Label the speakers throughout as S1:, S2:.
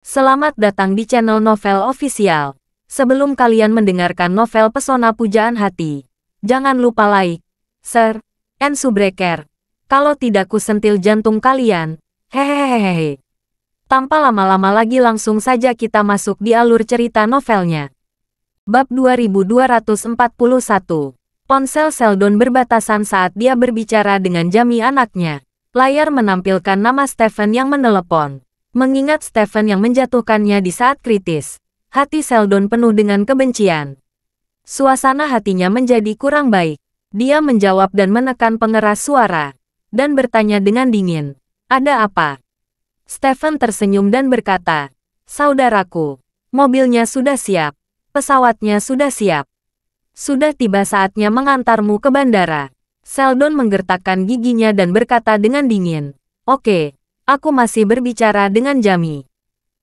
S1: Selamat datang di channel Novel Official. Sebelum kalian mendengarkan novel Pesona Pujaan Hati, jangan lupa like, share, and subscribe. Kalau tidak kusentil jantung kalian, hehehehe. Tanpa lama-lama lagi langsung saja kita masuk di alur cerita novelnya. Bab 2241 Ponsel Seldon berbatasan saat dia berbicara dengan Jami anaknya. Layar menampilkan nama Stephen yang menelepon. Mengingat Stephen yang menjatuhkannya di saat kritis, hati Seldon penuh dengan kebencian. Suasana hatinya menjadi kurang baik. Dia menjawab dan menekan pengeras suara, dan bertanya dengan dingin, ada apa? Stephen tersenyum dan berkata, Saudaraku, mobilnya sudah siap, pesawatnya sudah siap. Sudah tiba saatnya mengantarmu ke bandara. Seldon menggertakkan giginya dan berkata dengan dingin, Oke, Aku masih berbicara dengan Jami.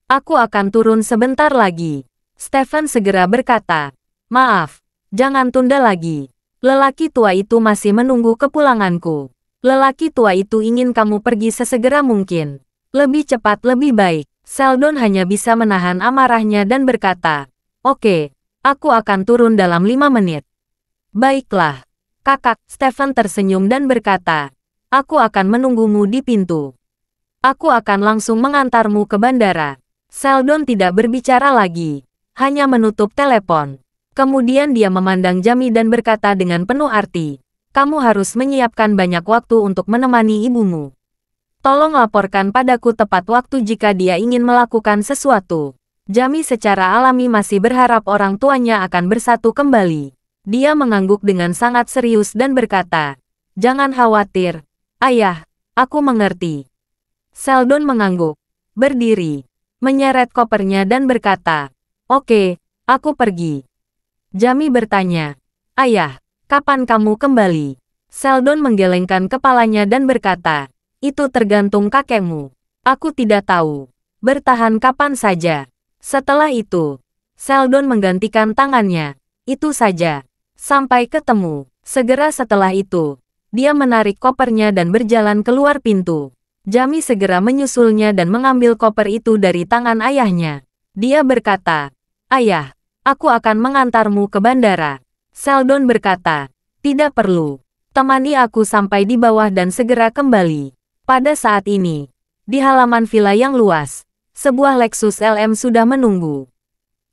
S1: Aku akan turun sebentar lagi. Stefan segera berkata, Maaf, jangan tunda lagi. Lelaki tua itu masih menunggu kepulanganku. Lelaki tua itu ingin kamu pergi sesegera mungkin. Lebih cepat lebih baik. Seldon hanya bisa menahan amarahnya dan berkata, Oke, aku akan turun dalam lima menit. Baiklah. Kakak, Stefan tersenyum dan berkata, Aku akan menunggumu di pintu. Aku akan langsung mengantarmu ke bandara. Seldon tidak berbicara lagi, hanya menutup telepon. Kemudian dia memandang Jami dan berkata dengan penuh arti, kamu harus menyiapkan banyak waktu untuk menemani ibumu. Tolong laporkan padaku tepat waktu jika dia ingin melakukan sesuatu. Jami secara alami masih berharap orang tuanya akan bersatu kembali. Dia mengangguk dengan sangat serius dan berkata, Jangan khawatir, ayah, aku mengerti. Seldon mengangguk, berdiri, menyeret kopernya dan berkata, Oke, aku pergi. Jami bertanya, Ayah, kapan kamu kembali? Seldon menggelengkan kepalanya dan berkata, Itu tergantung kakekmu. Aku tidak tahu. Bertahan kapan saja. Setelah itu, Seldon menggantikan tangannya. Itu saja. Sampai ketemu. Segera setelah itu, dia menarik kopernya dan berjalan keluar pintu. Jami segera menyusulnya dan mengambil koper itu dari tangan ayahnya. Dia berkata, Ayah, aku akan mengantarmu ke bandara. Seldon berkata, tidak perlu. Temani aku sampai di bawah dan segera kembali. Pada saat ini, di halaman villa yang luas, sebuah Lexus LM sudah menunggu.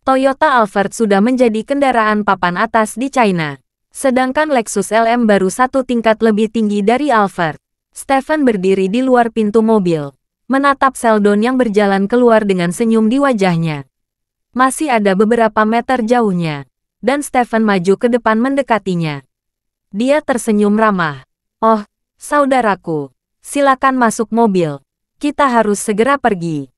S1: Toyota Alphard sudah menjadi kendaraan papan atas di China. Sedangkan Lexus LM baru satu tingkat lebih tinggi dari Alphard. Stephen berdiri di luar pintu mobil, menatap Seldon yang berjalan keluar dengan senyum di wajahnya. Masih ada beberapa meter jauhnya, dan Stephen maju ke depan mendekatinya. Dia tersenyum ramah. Oh, saudaraku, silakan masuk mobil. Kita harus segera pergi.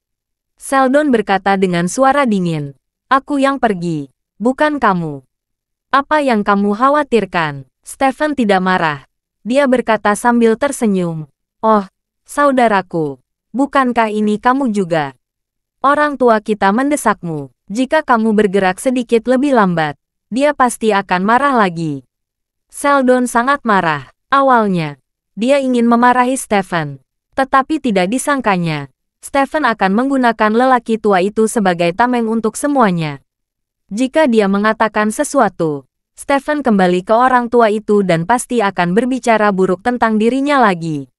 S1: Seldon berkata dengan suara dingin. Aku yang pergi, bukan kamu. Apa yang kamu khawatirkan? Stephen tidak marah. Dia berkata sambil tersenyum. Oh, saudaraku, bukankah ini kamu juga? Orang tua kita mendesakmu. Jika kamu bergerak sedikit lebih lambat, dia pasti akan marah lagi. Seldon sangat marah. Awalnya, dia ingin memarahi Stephen. Tetapi tidak disangkanya, Stephen akan menggunakan lelaki tua itu sebagai tameng untuk semuanya. Jika dia mengatakan sesuatu, Stephen kembali ke orang tua itu dan pasti akan berbicara buruk tentang dirinya lagi.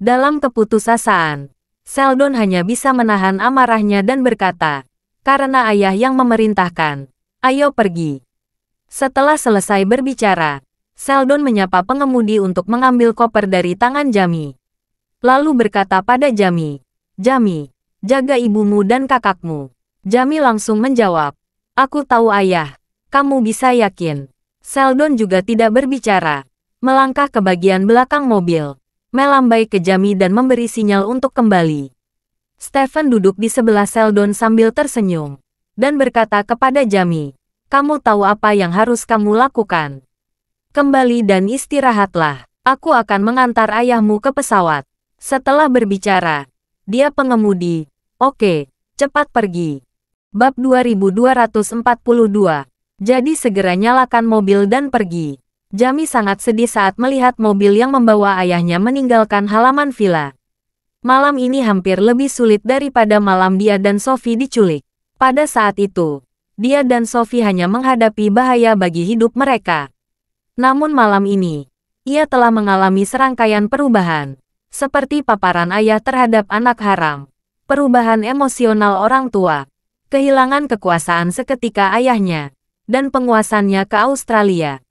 S1: Dalam keputusasaan, Seldon hanya bisa menahan amarahnya dan berkata, karena ayah yang memerintahkan, ayo pergi. Setelah selesai berbicara, Seldon menyapa pengemudi untuk mengambil koper dari tangan Jami. Lalu berkata pada Jami, Jami, jaga ibumu dan kakakmu. Jami langsung menjawab, aku tahu ayah, kamu bisa yakin. Seldon juga tidak berbicara. Melangkah ke bagian belakang mobil. Melambai ke Jami dan memberi sinyal untuk kembali. Stephen duduk di sebelah Seldon sambil tersenyum. Dan berkata kepada Jami, kamu tahu apa yang harus kamu lakukan. Kembali dan istirahatlah. Aku akan mengantar ayahmu ke pesawat. Setelah berbicara, dia pengemudi. Oke, cepat pergi. Bab 2242 jadi segera nyalakan mobil dan pergi. Jami sangat sedih saat melihat mobil yang membawa ayahnya meninggalkan halaman villa. Malam ini hampir lebih sulit daripada malam dia dan Sophie diculik. Pada saat itu, dia dan Sophie hanya menghadapi bahaya bagi hidup mereka. Namun malam ini, ia telah mengalami serangkaian perubahan, seperti paparan ayah terhadap anak haram, perubahan emosional orang tua, kehilangan kekuasaan seketika ayahnya, dan penguasannya ke Australia.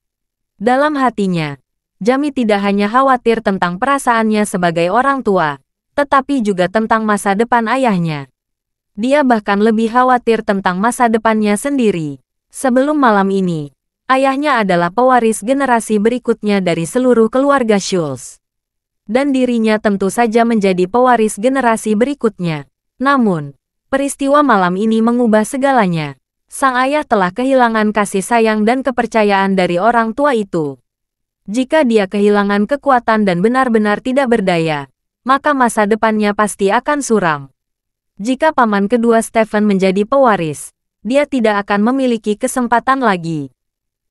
S1: Dalam hatinya, Jami tidak hanya khawatir tentang perasaannya sebagai orang tua, tetapi juga tentang masa depan ayahnya. Dia bahkan lebih khawatir tentang masa depannya sendiri. Sebelum malam ini, ayahnya adalah pewaris generasi berikutnya dari seluruh keluarga Schulz. Dan dirinya tentu saja menjadi pewaris generasi berikutnya. Namun, peristiwa malam ini mengubah segalanya sang ayah telah kehilangan kasih sayang dan kepercayaan dari orang tua itu. Jika dia kehilangan kekuatan dan benar-benar tidak berdaya, maka masa depannya pasti akan suram. Jika paman kedua Stephen menjadi pewaris, dia tidak akan memiliki kesempatan lagi.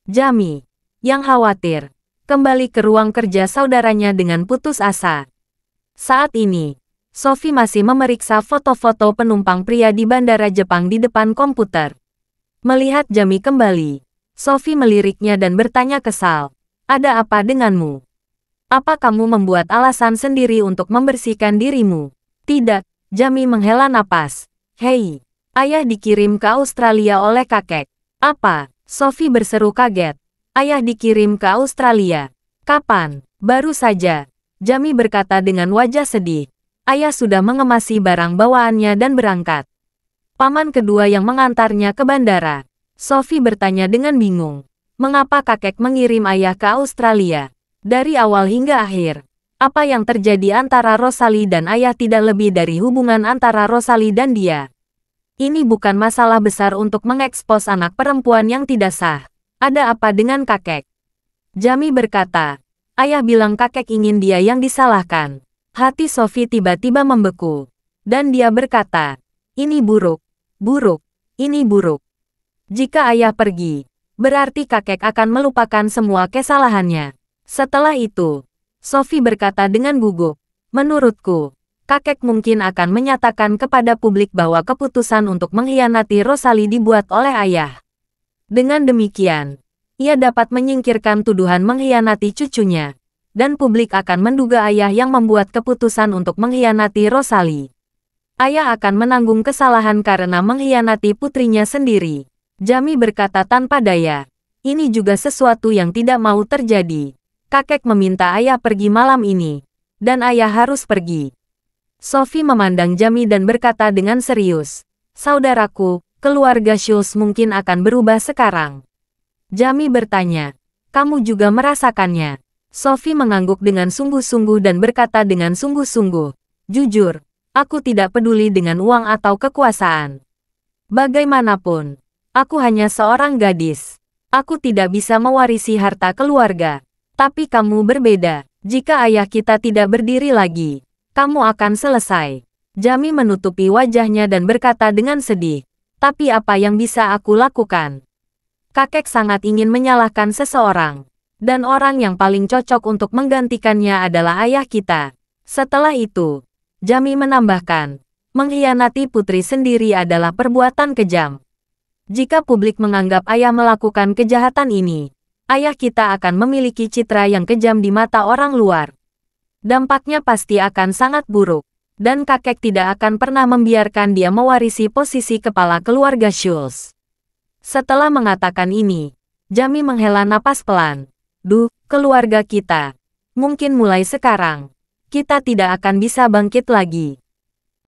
S1: Jami, yang khawatir, kembali ke ruang kerja saudaranya dengan putus asa. Saat ini, Sophie masih memeriksa foto-foto penumpang pria di bandara Jepang di depan komputer. Melihat Jami kembali, Sofi meliriknya dan bertanya kesal. Ada apa denganmu? Apa kamu membuat alasan sendiri untuk membersihkan dirimu? Tidak, Jami menghela napas. Hei, ayah dikirim ke Australia oleh kakek. Apa? Sofi berseru kaget. Ayah dikirim ke Australia. Kapan? Baru saja. Jami berkata dengan wajah sedih. Ayah sudah mengemasi barang bawaannya dan berangkat paman kedua yang mengantarnya ke bandara. Sophie bertanya dengan bingung. Mengapa kakek mengirim ayah ke Australia? Dari awal hingga akhir. Apa yang terjadi antara Rosali dan ayah tidak lebih dari hubungan antara Rosali dan dia. Ini bukan masalah besar untuk mengekspos anak perempuan yang tidak sah. Ada apa dengan kakek? Jami berkata, ayah bilang kakek ingin dia yang disalahkan. Hati Sophie tiba-tiba membeku. Dan dia berkata, ini buruk, buruk, ini buruk. Jika ayah pergi, berarti kakek akan melupakan semua kesalahannya. Setelah itu, Sophie berkata dengan gugup, Menurutku, kakek mungkin akan menyatakan kepada publik bahwa keputusan untuk mengkhianati Rosali dibuat oleh ayah. Dengan demikian, ia dapat menyingkirkan tuduhan mengkhianati cucunya, dan publik akan menduga ayah yang membuat keputusan untuk mengkhianati Rosalie ayah akan menanggung kesalahan karena mengkhianati putrinya sendiri. Jami berkata tanpa daya. Ini juga sesuatu yang tidak mau terjadi. Kakek meminta ayah pergi malam ini. Dan ayah harus pergi. Sophie memandang Jami dan berkata dengan serius. Saudaraku, keluarga Shuls mungkin akan berubah sekarang. Jami bertanya. Kamu juga merasakannya. Sophie mengangguk dengan sungguh-sungguh dan berkata dengan sungguh-sungguh. Jujur, Aku tidak peduli dengan uang atau kekuasaan. Bagaimanapun, aku hanya seorang gadis. Aku tidak bisa mewarisi harta keluarga. Tapi kamu berbeda. Jika ayah kita tidak berdiri lagi, kamu akan selesai. Jami menutupi wajahnya dan berkata dengan sedih. Tapi apa yang bisa aku lakukan? Kakek sangat ingin menyalahkan seseorang dan orang yang paling cocok untuk menggantikannya adalah ayah kita. Setelah itu, Jami menambahkan, mengkhianati putri sendiri adalah perbuatan kejam. Jika publik menganggap ayah melakukan kejahatan ini, ayah kita akan memiliki citra yang kejam di mata orang luar. Dampaknya pasti akan sangat buruk, dan kakek tidak akan pernah membiarkan dia mewarisi posisi kepala keluarga Schulz. Setelah mengatakan ini, Jami menghela napas pelan. Duh, keluarga kita. Mungkin mulai sekarang kita tidak akan bisa bangkit lagi.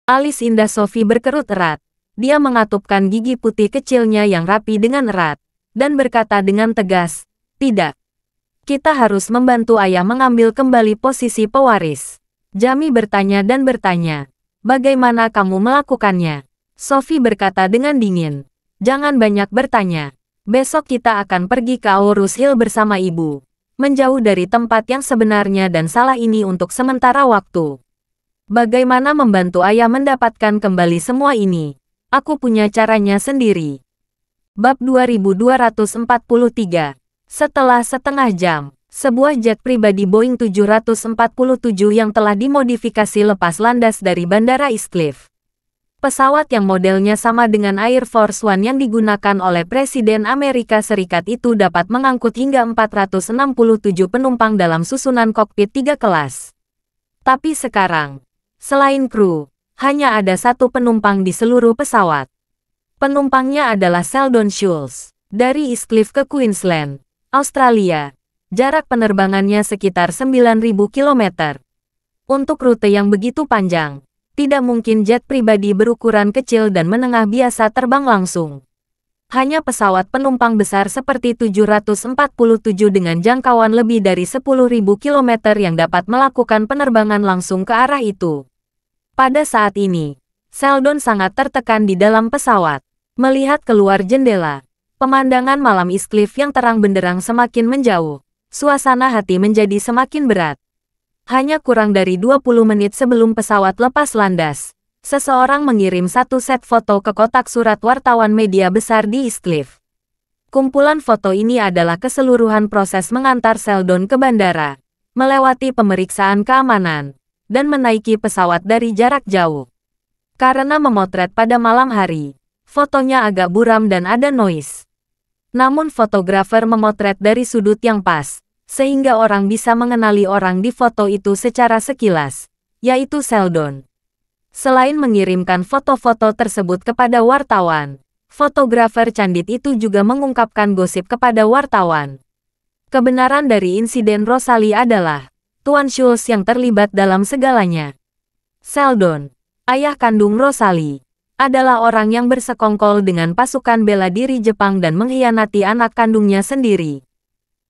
S1: Alis indah Sophie berkerut erat. Dia mengatupkan gigi putih kecilnya yang rapi dengan erat, dan berkata dengan tegas, tidak. Kita harus membantu ayah mengambil kembali posisi pewaris. Jami bertanya dan bertanya, bagaimana kamu melakukannya? Sophie berkata dengan dingin, jangan banyak bertanya. Besok kita akan pergi ke Aurus Hill bersama ibu menjauh dari tempat yang sebenarnya dan salah ini untuk sementara waktu. Bagaimana membantu ayah mendapatkan kembali semua ini? Aku punya caranya sendiri. Bab 2243 Setelah setengah jam, sebuah jet pribadi Boeing 747 yang telah dimodifikasi lepas landas dari Bandara Eastcliff pesawat yang modelnya sama dengan Air Force One yang digunakan oleh Presiden Amerika Serikat itu dapat mengangkut hingga 467 penumpang dalam susunan kokpit tiga kelas. Tapi sekarang, selain kru, hanya ada satu penumpang di seluruh pesawat. Penumpangnya adalah Seldon Schultz, dari East Cliff ke Queensland, Australia. Jarak penerbangannya sekitar 9.000 km. Untuk rute yang begitu panjang, tidak mungkin jet pribadi berukuran kecil dan menengah biasa terbang langsung. Hanya pesawat penumpang besar seperti 747 dengan jangkauan lebih dari 10.000 km yang dapat melakukan penerbangan langsung ke arah itu. Pada saat ini, Seldon sangat tertekan di dalam pesawat. Melihat keluar jendela, pemandangan malam Iscliff yang terang benderang semakin menjauh. Suasana hati menjadi semakin berat. Hanya kurang dari 20 menit sebelum pesawat lepas landas, seseorang mengirim satu set foto ke kotak surat wartawan media besar di East Cliff. Kumpulan foto ini adalah keseluruhan proses mengantar Seldon ke bandara, melewati pemeriksaan keamanan, dan menaiki pesawat dari jarak jauh. Karena memotret pada malam hari, fotonya agak buram dan ada noise. Namun fotografer memotret dari sudut yang pas, sehingga orang bisa mengenali orang di foto itu secara sekilas, yaitu Seldon. Selain mengirimkan foto-foto tersebut kepada wartawan, fotografer Candit itu juga mengungkapkan gosip kepada wartawan. Kebenaran dari insiden Rosali adalah, Tuan Schulz yang terlibat dalam segalanya. Seldon, ayah kandung Rosali, adalah orang yang bersekongkol dengan pasukan bela diri Jepang dan mengkhianati anak kandungnya sendiri.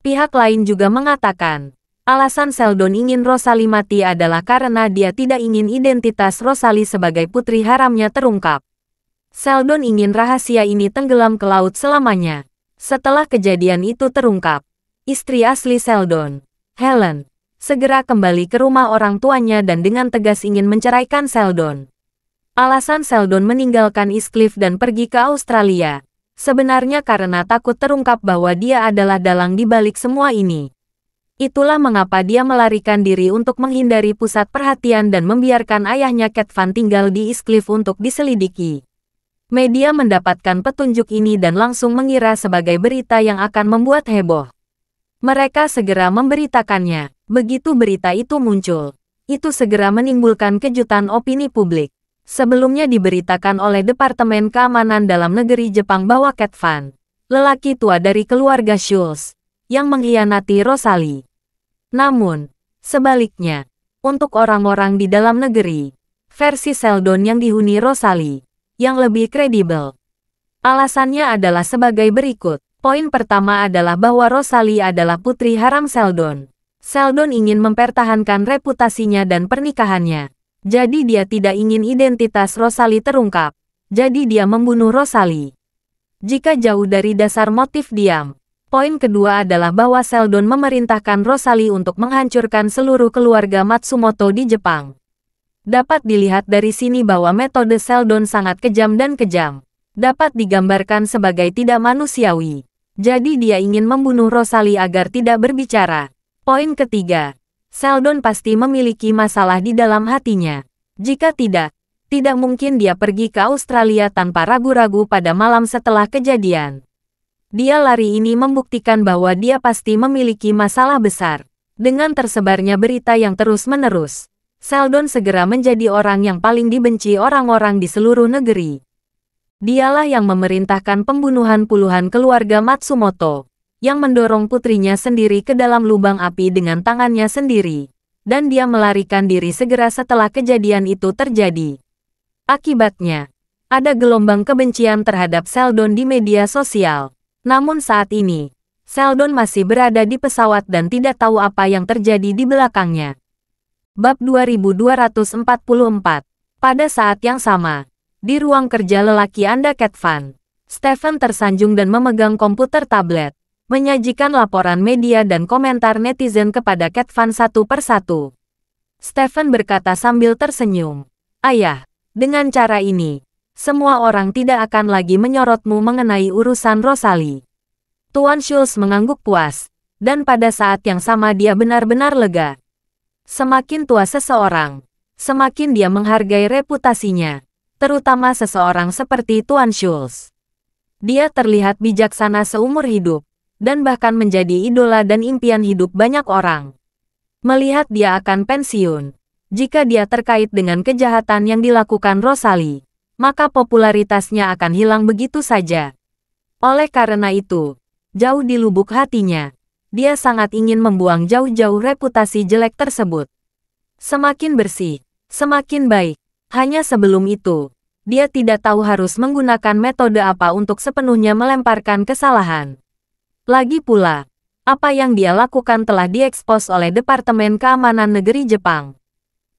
S1: Pihak lain juga mengatakan, alasan Seldon ingin Rosali mati adalah karena dia tidak ingin identitas Rosali sebagai putri haramnya terungkap. Seldon ingin rahasia ini tenggelam ke laut selamanya. Setelah kejadian itu terungkap, istri asli Seldon, Helen, segera kembali ke rumah orang tuanya dan dengan tegas ingin menceraikan Seldon. Alasan Seldon meninggalkan Iscliff dan pergi ke Australia Sebenarnya karena takut terungkap bahwa dia adalah dalang di balik semua ini. Itulah mengapa dia melarikan diri untuk menghindari pusat perhatian dan membiarkan ayahnya Cat Van tinggal di Iscliff untuk diselidiki. Media mendapatkan petunjuk ini dan langsung mengira sebagai berita yang akan membuat heboh. Mereka segera memberitakannya. Begitu berita itu muncul, itu segera menimbulkan kejutan opini publik. Sebelumnya diberitakan oleh Departemen Keamanan Dalam Negeri Jepang bahwa Cat Van, lelaki tua dari keluarga Schulz, yang mengkhianati Rosalie. Namun, sebaliknya, untuk orang-orang di dalam negeri, versi Seldon yang dihuni Rosalie, yang lebih kredibel. Alasannya adalah sebagai berikut. Poin pertama adalah bahwa Rosalie adalah putri haram Seldon. Seldon ingin mempertahankan reputasinya dan pernikahannya. Jadi dia tidak ingin identitas Rosali terungkap. Jadi dia membunuh Rosali. Jika jauh dari dasar motif diam. Poin kedua adalah bahwa Seldon memerintahkan Rosali untuk menghancurkan seluruh keluarga Matsumoto di Jepang. Dapat dilihat dari sini bahwa metode Seldon sangat kejam dan kejam. Dapat digambarkan sebagai tidak manusiawi. Jadi dia ingin membunuh Rosali agar tidak berbicara. Poin ketiga, Seldon pasti memiliki masalah di dalam hatinya. Jika tidak, tidak mungkin dia pergi ke Australia tanpa ragu-ragu pada malam setelah kejadian. Dia lari ini membuktikan bahwa dia pasti memiliki masalah besar. Dengan tersebarnya berita yang terus-menerus, Seldon segera menjadi orang yang paling dibenci orang-orang di seluruh negeri. Dialah yang memerintahkan pembunuhan puluhan keluarga Matsumoto yang mendorong putrinya sendiri ke dalam lubang api dengan tangannya sendiri. Dan dia melarikan diri segera setelah kejadian itu terjadi. Akibatnya, ada gelombang kebencian terhadap Seldon di media sosial. Namun saat ini, Seldon masih berada di pesawat dan tidak tahu apa yang terjadi di belakangnya. Bab 2244 Pada saat yang sama, di ruang kerja lelaki Anda Cat Stephen tersanjung dan memegang komputer tablet menyajikan laporan media dan komentar netizen kepada Cat Van satu persatu. Stephen berkata sambil tersenyum, Ayah, dengan cara ini, semua orang tidak akan lagi menyorotmu mengenai urusan Rosalie. Tuan Schulz mengangguk puas, dan pada saat yang sama dia benar-benar lega. Semakin tua seseorang, semakin dia menghargai reputasinya, terutama seseorang seperti Tuan Schulz. Dia terlihat bijaksana seumur hidup, dan bahkan menjadi idola dan impian hidup banyak orang. Melihat dia akan pensiun, jika dia terkait dengan kejahatan yang dilakukan Rosali, maka popularitasnya akan hilang begitu saja. Oleh karena itu, jauh di lubuk hatinya, dia sangat ingin membuang jauh-jauh reputasi jelek tersebut. Semakin bersih, semakin baik. Hanya sebelum itu, dia tidak tahu harus menggunakan metode apa untuk sepenuhnya melemparkan kesalahan. Lagi pula, apa yang dia lakukan telah diekspos oleh Departemen Keamanan Negeri Jepang.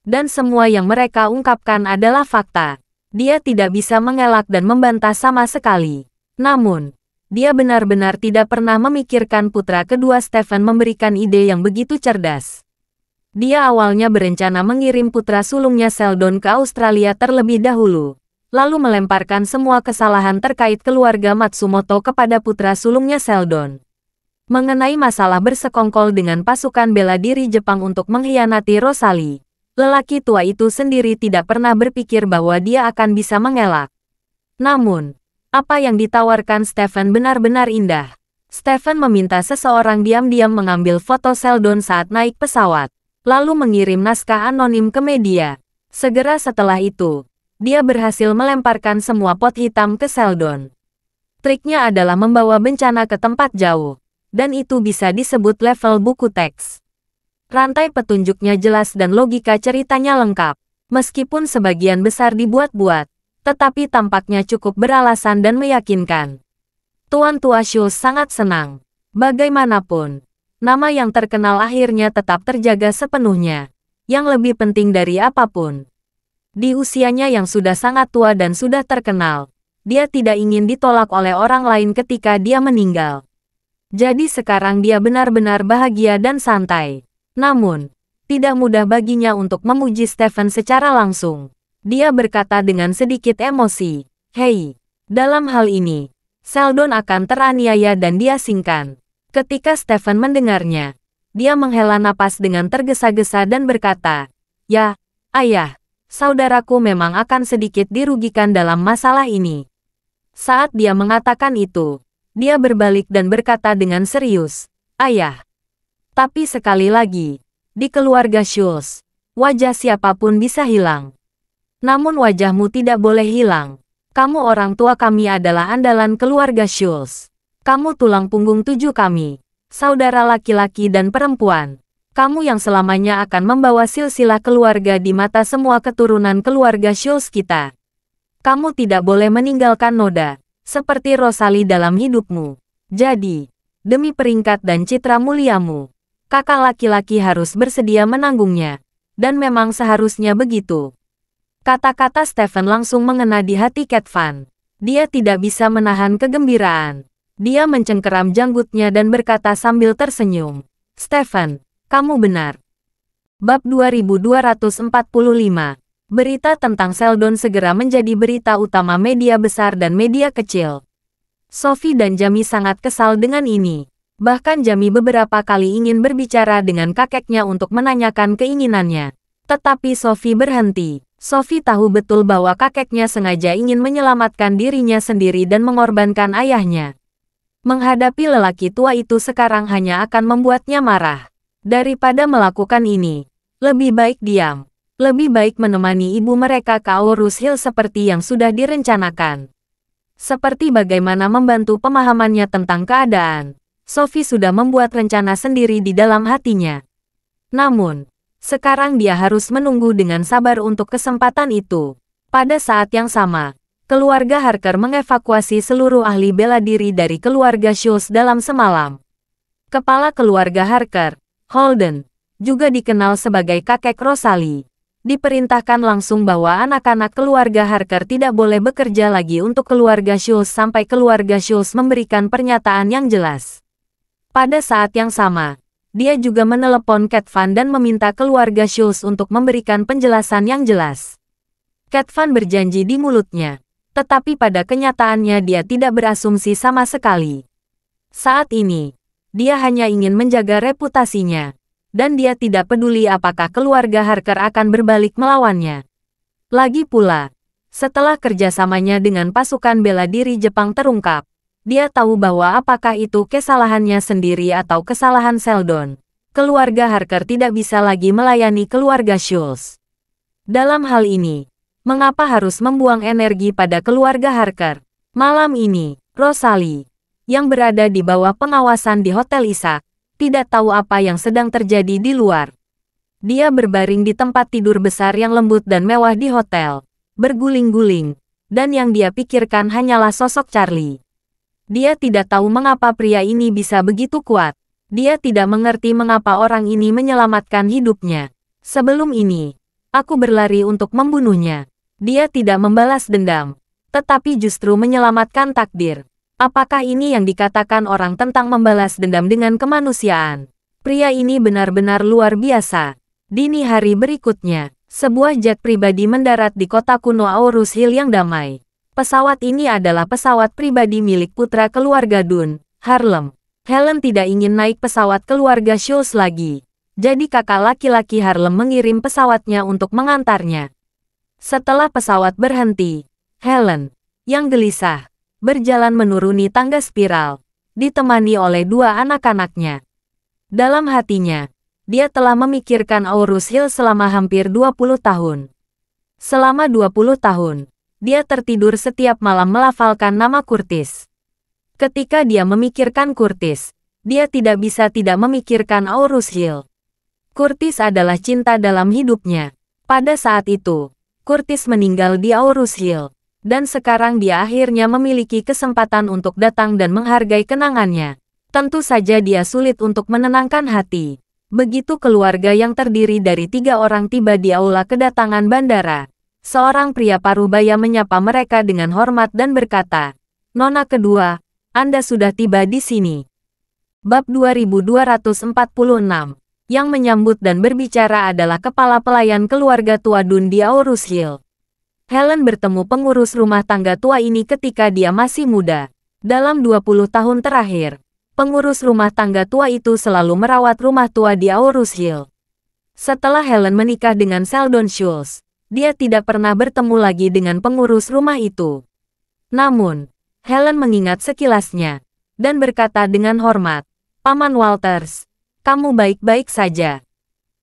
S1: Dan semua yang mereka ungkapkan adalah fakta. Dia tidak bisa mengelak dan membantah sama sekali. Namun, dia benar-benar tidak pernah memikirkan putra kedua Stephen memberikan ide yang begitu cerdas. Dia awalnya berencana mengirim putra sulungnya Seldon ke Australia terlebih dahulu lalu melemparkan semua kesalahan terkait keluarga Matsumoto kepada putra sulungnya Seldon. Mengenai masalah bersekongkol dengan pasukan bela diri Jepang untuk mengkhianati Rosali, lelaki tua itu sendiri tidak pernah berpikir bahwa dia akan bisa mengelak. Namun, apa yang ditawarkan Stephen benar-benar indah. Stephen meminta seseorang diam-diam mengambil foto Seldon saat naik pesawat, lalu mengirim naskah anonim ke media. Segera setelah itu, dia berhasil melemparkan semua pot hitam ke Seldon. Triknya adalah membawa bencana ke tempat jauh, dan itu bisa disebut level buku teks. Rantai petunjuknya jelas dan logika ceritanya lengkap, meskipun sebagian besar dibuat-buat, tetapi tampaknya cukup beralasan dan meyakinkan. Tuan Tua Shul sangat senang. Bagaimanapun, nama yang terkenal akhirnya tetap terjaga sepenuhnya. Yang lebih penting dari apapun, di usianya yang sudah sangat tua dan sudah terkenal, dia tidak ingin ditolak oleh orang lain ketika dia meninggal. Jadi sekarang dia benar-benar bahagia dan santai. Namun, tidak mudah baginya untuk memuji Stephen secara langsung. Dia berkata dengan sedikit emosi, Hei, dalam hal ini, Seldon akan teraniaya dan diasingkan. Ketika Stephen mendengarnya, dia menghela napas dengan tergesa-gesa dan berkata, Ya, ayah, saudaraku memang akan sedikit dirugikan dalam masalah ini. Saat dia mengatakan itu, dia berbalik dan berkata dengan serius, Ayah. Tapi sekali lagi, di keluarga Schultz, wajah siapapun bisa hilang. Namun wajahmu tidak boleh hilang. Kamu orang tua kami adalah andalan keluarga Schultz. Kamu tulang punggung tujuh kami, saudara laki-laki dan perempuan kamu yang selamanya akan membawa silsilah keluarga di mata semua keturunan keluarga Shows kita. Kamu tidak boleh meninggalkan noda, seperti Rosali dalam hidupmu. Jadi, demi peringkat dan citra muliamu, kakak laki-laki harus bersedia menanggungnya. Dan memang seharusnya begitu. Kata-kata Stephen langsung mengena di hati Cat Van. Dia tidak bisa menahan kegembiraan. Dia mencengkeram janggutnya dan berkata sambil tersenyum. Stephen, kamu benar. Bab 2245 Berita tentang Seldon segera menjadi berita utama media besar dan media kecil. Sophie dan Jami sangat kesal dengan ini. Bahkan Jami beberapa kali ingin berbicara dengan kakeknya untuk menanyakan keinginannya. Tetapi Sophie berhenti. Sophie tahu betul bahwa kakeknya sengaja ingin menyelamatkan dirinya sendiri dan mengorbankan ayahnya. Menghadapi lelaki tua itu sekarang hanya akan membuatnya marah. Daripada melakukan ini, lebih baik diam. Lebih baik menemani ibu mereka ke Aorus Hill seperti yang sudah direncanakan. Seperti bagaimana membantu pemahamannya tentang keadaan, Sophie sudah membuat rencana sendiri di dalam hatinya. Namun, sekarang dia harus menunggu dengan sabar untuk kesempatan itu. Pada saat yang sama, keluarga Harker mengevakuasi seluruh ahli bela diri dari keluarga Schultz dalam semalam. Kepala keluarga Harker, Holden, juga dikenal sebagai kakek Rosalie, diperintahkan langsung bahwa anak-anak keluarga Harker tidak boleh bekerja lagi untuk keluarga Schultz sampai keluarga Schultz memberikan pernyataan yang jelas. Pada saat yang sama, dia juga menelepon Cat Van dan meminta keluarga Schultz untuk memberikan penjelasan yang jelas. Cat Van berjanji di mulutnya, tetapi pada kenyataannya dia tidak berasumsi sama sekali. Saat ini, dia hanya ingin menjaga reputasinya. Dan dia tidak peduli apakah keluarga Harker akan berbalik melawannya. Lagi pula, setelah kerjasamanya dengan pasukan bela diri Jepang terungkap, dia tahu bahwa apakah itu kesalahannya sendiri atau kesalahan Seldon. Keluarga Harker tidak bisa lagi melayani keluarga Schulz. Dalam hal ini, mengapa harus membuang energi pada keluarga Harker? Malam ini, Rosalie yang berada di bawah pengawasan di Hotel Isak, tidak tahu apa yang sedang terjadi di luar. Dia berbaring di tempat tidur besar yang lembut dan mewah di hotel, berguling-guling, dan yang dia pikirkan hanyalah sosok Charlie. Dia tidak tahu mengapa pria ini bisa begitu kuat. Dia tidak mengerti mengapa orang ini menyelamatkan hidupnya. Sebelum ini, aku berlari untuk membunuhnya. Dia tidak membalas dendam, tetapi justru menyelamatkan takdir. Apakah ini yang dikatakan orang tentang membalas dendam dengan kemanusiaan? Pria ini benar-benar luar biasa. Dini hari berikutnya, sebuah jet pribadi mendarat di kota kuno Aorus Hill yang damai. Pesawat ini adalah pesawat pribadi milik putra keluarga Dun, Harlem. Helen tidak ingin naik pesawat keluarga Schultz lagi. Jadi kakak laki-laki Harlem mengirim pesawatnya untuk mengantarnya. Setelah pesawat berhenti, Helen, yang gelisah, berjalan menuruni tangga spiral, ditemani oleh dua anak-anaknya. Dalam hatinya, dia telah memikirkan Aurus Hill selama hampir 20 tahun. Selama 20 tahun, dia tertidur setiap malam melafalkan nama Curtis. Ketika dia memikirkan Curtis, dia tidak bisa tidak memikirkan Aurus Hill. Curtis adalah cinta dalam hidupnya. Pada saat itu, Curtis meninggal di Aurus Hill dan sekarang dia akhirnya memiliki kesempatan untuk datang dan menghargai kenangannya. Tentu saja dia sulit untuk menenangkan hati. Begitu keluarga yang terdiri dari tiga orang tiba di aula kedatangan bandara, seorang pria parubaya menyapa mereka dengan hormat dan berkata, Nona kedua, Anda sudah tiba di sini. Bab 2246 Yang menyambut dan berbicara adalah kepala pelayan keluarga tua Dun di Aurus Hill. Helen bertemu pengurus rumah tangga tua ini ketika dia masih muda. Dalam 20 tahun terakhir, pengurus rumah tangga tua itu selalu merawat rumah tua di Aurus Hill. Setelah Helen menikah dengan Seldon Schultz, dia tidak pernah bertemu lagi dengan pengurus rumah itu. Namun, Helen mengingat sekilasnya, dan berkata dengan hormat, Paman Walters, kamu baik-baik saja.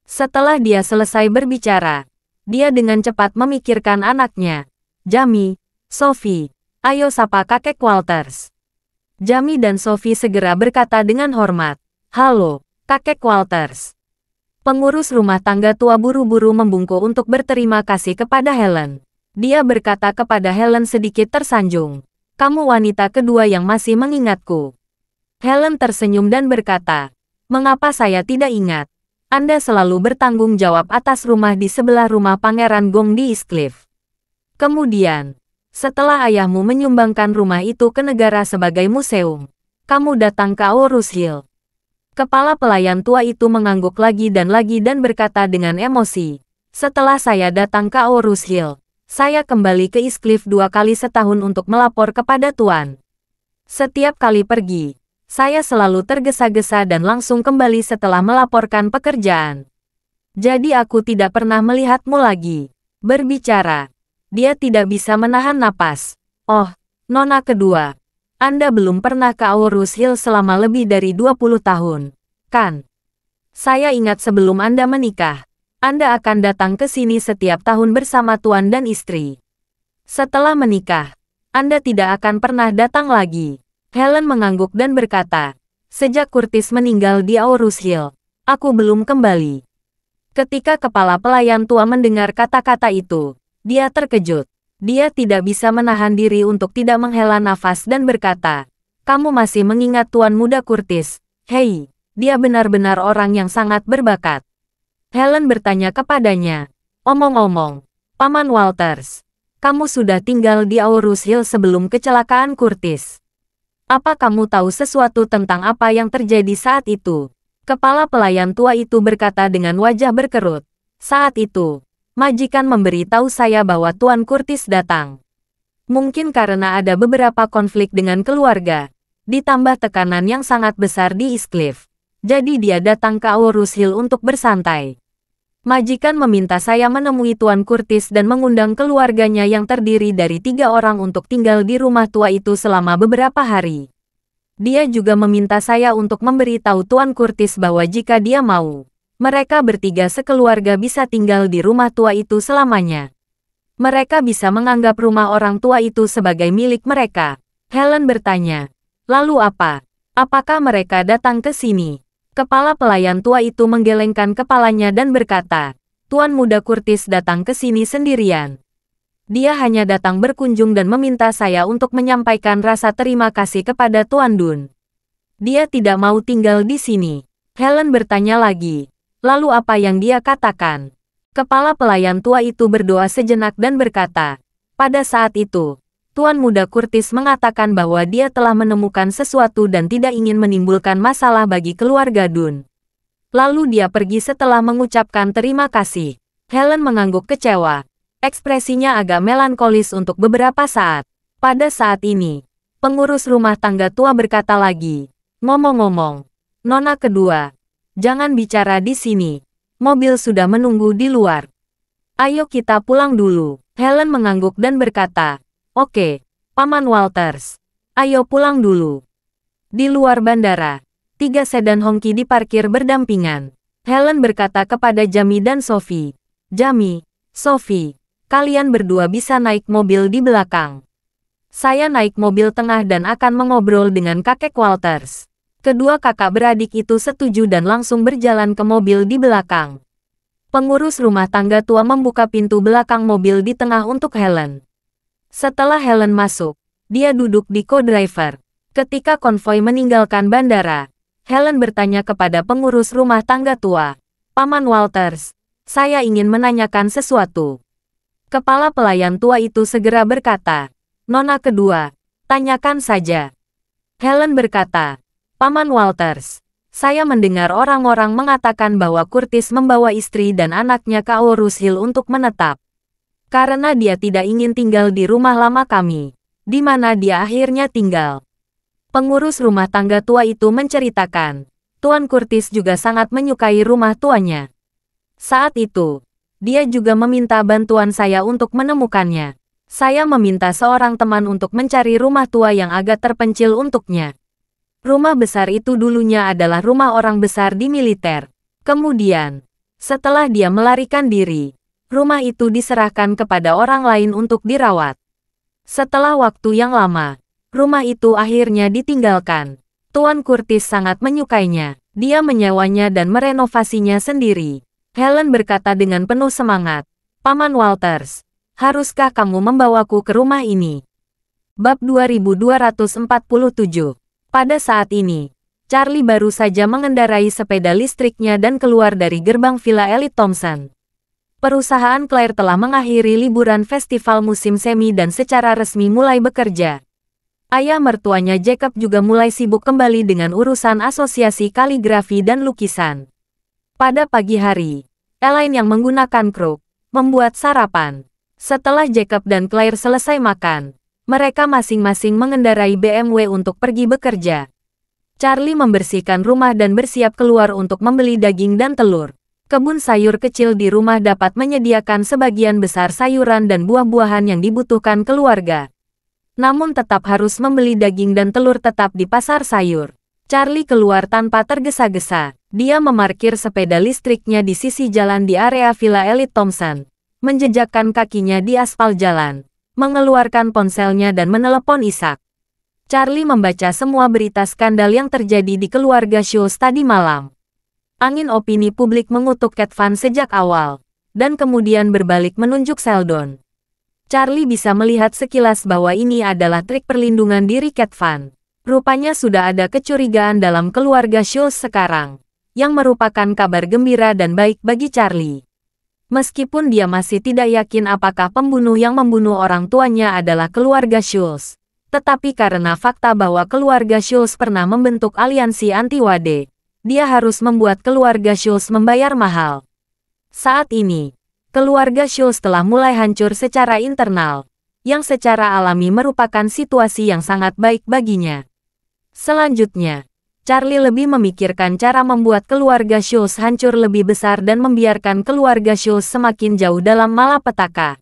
S1: Setelah dia selesai berbicara, dia dengan cepat memikirkan anaknya. Jami, Sophie, ayo sapa kakek Walters. Jami dan Sophie segera berkata dengan hormat, Halo, kakek Walters. Pengurus rumah tangga tua buru-buru membungkuk untuk berterima kasih kepada Helen. Dia berkata kepada Helen sedikit tersanjung. Kamu wanita kedua yang masih mengingatku. Helen tersenyum dan berkata, Mengapa saya tidak ingat? Anda selalu bertanggung jawab atas rumah di sebelah rumah Pangeran Gong di East Kemudian, setelah ayahmu menyumbangkan rumah itu ke negara sebagai museum, kamu datang ke Aorus Hill. Kepala pelayan tua itu mengangguk lagi dan lagi dan berkata dengan emosi, setelah saya datang ke Aorus Hill, saya kembali ke East dua kali setahun untuk melapor kepada Tuan. Setiap kali pergi, saya selalu tergesa-gesa dan langsung kembali setelah melaporkan pekerjaan. Jadi aku tidak pernah melihatmu lagi. Berbicara. Dia tidak bisa menahan napas. Oh, nona kedua. Anda belum pernah ke Aurus Hill selama lebih dari 20 tahun. Kan? Saya ingat sebelum Anda menikah, Anda akan datang ke sini setiap tahun bersama tuan dan istri. Setelah menikah, Anda tidak akan pernah datang lagi. Helen mengangguk dan berkata, Sejak Curtis meninggal di Aurus Hill, aku belum kembali. Ketika kepala pelayan tua mendengar kata-kata itu, dia terkejut. Dia tidak bisa menahan diri untuk tidak menghela nafas dan berkata, kamu masih mengingat tuan muda Curtis. Hei, dia benar-benar orang yang sangat berbakat. Helen bertanya kepadanya, omong-omong, Paman Walters, kamu sudah tinggal di Aurus Hill sebelum kecelakaan Curtis. Apa kamu tahu sesuatu tentang apa yang terjadi saat itu? Kepala pelayan tua itu berkata dengan wajah berkerut. Saat itu, majikan memberitahu saya bahwa Tuan Curtis datang. Mungkin karena ada beberapa konflik dengan keluarga, ditambah tekanan yang sangat besar di East Jadi dia datang ke Aurus Hill untuk bersantai majikan meminta saya menemui Tuan Kurtis dan mengundang keluarganya yang terdiri dari tiga orang untuk tinggal di rumah tua itu selama beberapa hari. Dia juga meminta saya untuk memberi tahu Tuan Kurtis bahwa jika dia mau, mereka bertiga sekeluarga bisa tinggal di rumah tua itu selamanya. Mereka bisa menganggap rumah orang tua itu sebagai milik mereka. Helen bertanya, lalu apa? Apakah mereka datang ke sini? Kepala pelayan tua itu menggelengkan kepalanya dan berkata, Tuan muda Kurtis datang ke sini sendirian. Dia hanya datang berkunjung dan meminta saya untuk menyampaikan rasa terima kasih kepada Tuan Dun. Dia tidak mau tinggal di sini. Helen bertanya lagi, lalu apa yang dia katakan? Kepala pelayan tua itu berdoa sejenak dan berkata, pada saat itu, Tuan Muda kurtis mengatakan bahwa dia telah menemukan sesuatu dan tidak ingin menimbulkan masalah bagi keluarga Dun. Lalu dia pergi setelah mengucapkan terima kasih. Helen mengangguk kecewa. Ekspresinya agak melankolis untuk beberapa saat. Pada saat ini, pengurus rumah tangga tua berkata lagi, Ngomong-ngomong, nona kedua, jangan bicara di sini. Mobil sudah menunggu di luar. Ayo kita pulang dulu. Helen mengangguk dan berkata, Oke, Paman Walters. Ayo pulang dulu. Di luar bandara, tiga sedan Hongki diparkir berdampingan. Helen berkata kepada Jami dan Sophie. Jami, Sophie, kalian berdua bisa naik mobil di belakang. Saya naik mobil tengah dan akan mengobrol dengan kakek Walters. Kedua kakak beradik itu setuju dan langsung berjalan ke mobil di belakang. Pengurus rumah tangga tua membuka pintu belakang mobil di tengah untuk Helen. Setelah Helen masuk, dia duduk di co-driver. Ketika konvoi meninggalkan bandara, Helen bertanya kepada pengurus rumah tangga tua, Paman Walters, saya ingin menanyakan sesuatu. Kepala pelayan tua itu segera berkata, Nona kedua, tanyakan saja. Helen berkata, Paman Walters, saya mendengar orang-orang mengatakan bahwa Curtis membawa istri dan anaknya ke Aorus Hill untuk menetap karena dia tidak ingin tinggal di rumah lama kami, di mana dia akhirnya tinggal. Pengurus rumah tangga tua itu menceritakan, Tuan Curtis juga sangat menyukai rumah tuanya. Saat itu, dia juga meminta bantuan saya untuk menemukannya. Saya meminta seorang teman untuk mencari rumah tua yang agak terpencil untuknya. Rumah besar itu dulunya adalah rumah orang besar di militer. Kemudian, setelah dia melarikan diri, rumah itu diserahkan kepada orang lain untuk dirawat. Setelah waktu yang lama, rumah itu akhirnya ditinggalkan. Tuan Curtis sangat menyukainya. Dia menyewanya dan merenovasinya sendiri. Helen berkata dengan penuh semangat, Paman Walters, haruskah kamu membawaku ke rumah ini? Bab 2247 Pada saat ini, Charlie baru saja mengendarai sepeda listriknya dan keluar dari gerbang villa Elite Thompson perusahaan Claire telah mengakhiri liburan festival musim semi dan secara resmi mulai bekerja. Ayah mertuanya Jacob juga mulai sibuk kembali dengan urusan asosiasi kaligrafi dan lukisan. Pada pagi hari, Elaine yang menggunakan kruk, membuat sarapan. Setelah Jacob dan Claire selesai makan, mereka masing-masing mengendarai BMW untuk pergi bekerja. Charlie membersihkan rumah dan bersiap keluar untuk membeli daging dan telur kebun sayur kecil di rumah dapat menyediakan sebagian besar sayuran dan buah-buahan yang dibutuhkan keluarga. Namun tetap harus membeli daging dan telur tetap di pasar sayur. Charlie keluar tanpa tergesa-gesa. Dia memarkir sepeda listriknya di sisi jalan di area Villa Elite Thompson. Menjejakkan kakinya di aspal jalan. Mengeluarkan ponselnya dan menelepon Isaac. Charlie membaca semua berita skandal yang terjadi di keluarga Shul tadi malam. Angin opini publik mengutuk Cat Van sejak awal, dan kemudian berbalik menunjuk Seldon. Charlie bisa melihat sekilas bahwa ini adalah trik perlindungan diri Cat Van. Rupanya sudah ada kecurigaan dalam keluarga Schultz sekarang, yang merupakan kabar gembira dan baik bagi Charlie. Meskipun dia masih tidak yakin apakah pembunuh yang membunuh orang tuanya adalah keluarga Schultz, tetapi karena fakta bahwa keluarga Schultz pernah membentuk aliansi anti-Wade, dia harus membuat keluarga Schultz membayar mahal. Saat ini, keluarga Schultz telah mulai hancur secara internal, yang secara alami merupakan situasi yang sangat baik baginya. Selanjutnya, Charlie lebih memikirkan cara membuat keluarga Schultz hancur lebih besar dan membiarkan keluarga Schultz semakin jauh dalam malapetaka.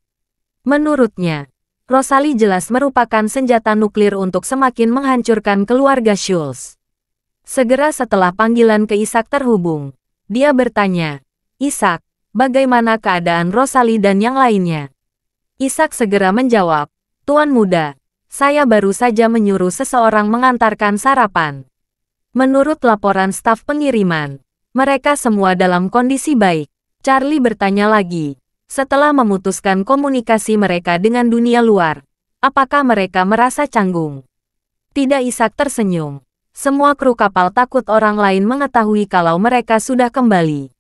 S1: Menurutnya, Rosalie jelas merupakan senjata nuklir untuk semakin menghancurkan keluarga Schultz. Segera setelah panggilan ke Isak terhubung, dia bertanya, Isak, bagaimana keadaan Rosali dan yang lainnya? Isak segera menjawab, Tuan Muda, saya baru saja menyuruh seseorang mengantarkan sarapan. Menurut laporan staf pengiriman, mereka semua dalam kondisi baik. Charlie bertanya lagi, setelah memutuskan komunikasi mereka dengan dunia luar, apakah mereka merasa canggung? Tidak Isak tersenyum. Semua kru kapal takut orang lain mengetahui kalau mereka sudah kembali.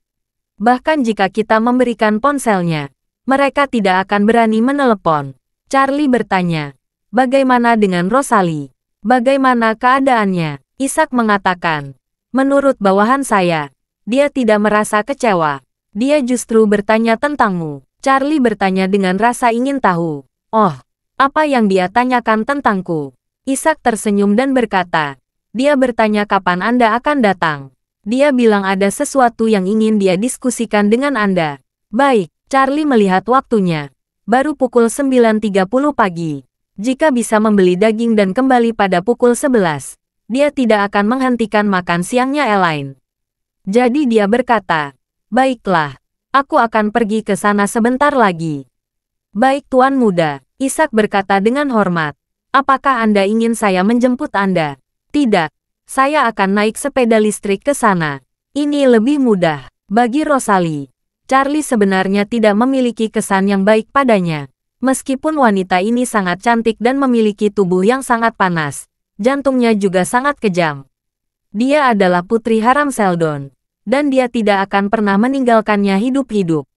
S1: Bahkan jika kita memberikan ponselnya, mereka tidak akan berani menelepon. Charlie bertanya, bagaimana dengan Rosalie? Bagaimana keadaannya? Isaac mengatakan, menurut bawahan saya, dia tidak merasa kecewa. Dia justru bertanya tentangmu. Charlie bertanya dengan rasa ingin tahu. Oh, apa yang dia tanyakan tentangku? Isaac tersenyum dan berkata, dia bertanya kapan Anda akan datang. Dia bilang ada sesuatu yang ingin dia diskusikan dengan Anda. Baik, Charlie melihat waktunya. Baru pukul 9.30 pagi. Jika bisa membeli daging dan kembali pada pukul 11, dia tidak akan menghentikan makan siangnya Elaine. Jadi dia berkata, Baiklah, aku akan pergi ke sana sebentar lagi. Baik Tuan Muda, Isaac berkata dengan hormat. Apakah Anda ingin saya menjemput Anda? Tidak, saya akan naik sepeda listrik ke sana. Ini lebih mudah. Bagi Rosalie, Charlie sebenarnya tidak memiliki kesan yang baik padanya. Meskipun wanita ini sangat cantik dan memiliki tubuh yang sangat panas, jantungnya juga sangat kejam. Dia adalah putri haram Seldon, dan dia tidak akan pernah meninggalkannya hidup-hidup.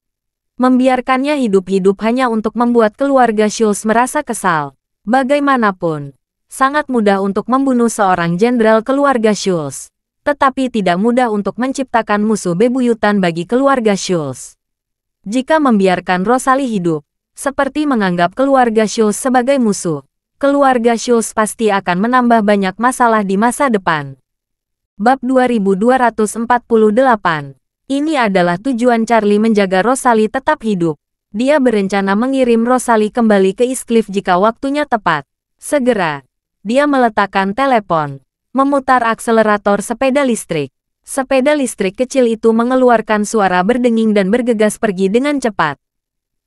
S1: Membiarkannya hidup-hidup hanya untuk membuat keluarga Schultz merasa kesal. Bagaimanapun, sangat mudah untuk membunuh seorang jenderal keluarga Schulz. Tetapi tidak mudah untuk menciptakan musuh bebuyutan bagi keluarga Schulz. Jika membiarkan Rosali hidup, seperti menganggap keluarga Schulz sebagai musuh, keluarga Schulz pasti akan menambah banyak masalah di masa depan. Bab 2248 Ini adalah tujuan Charlie menjaga Rosali tetap hidup. Dia berencana mengirim Rosali kembali ke Iskliff jika waktunya tepat. Segera, dia meletakkan telepon, memutar akselerator sepeda listrik. Sepeda listrik kecil itu mengeluarkan suara berdenging dan bergegas pergi dengan cepat.